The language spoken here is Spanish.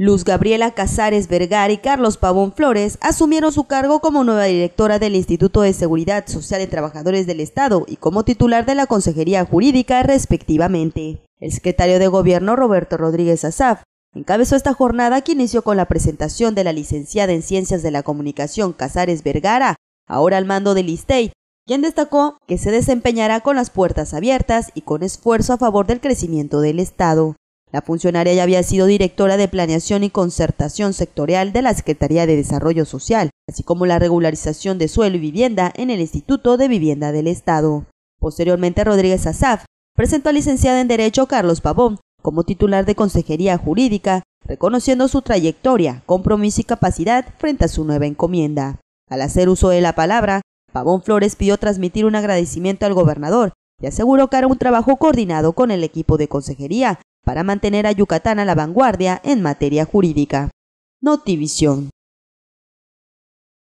Luz Gabriela Casares Vergara y Carlos Pavón Flores asumieron su cargo como nueva directora del Instituto de Seguridad Social de Trabajadores del Estado y como titular de la Consejería Jurídica respectivamente. El secretario de Gobierno Roberto Rodríguez Azaf encabezó esta jornada que inició con la presentación de la licenciada en Ciencias de la Comunicación Casares Vergara, ahora al mando del ISTEI, e quien destacó que se desempeñará con las puertas abiertas y con esfuerzo a favor del crecimiento del Estado. La funcionaria ya había sido directora de Planeación y Concertación Sectorial de la Secretaría de Desarrollo Social, así como la regularización de suelo y vivienda en el Instituto de Vivienda del Estado. Posteriormente, Rodríguez Azaf presentó al licenciada en Derecho Carlos Pavón como titular de Consejería Jurídica, reconociendo su trayectoria, compromiso y capacidad frente a su nueva encomienda. Al hacer uso de la palabra, Pavón Flores pidió transmitir un agradecimiento al gobernador y aseguró que hará un trabajo coordinado con el equipo de consejería para mantener a Yucatán a la vanguardia en materia jurídica. Notivisión.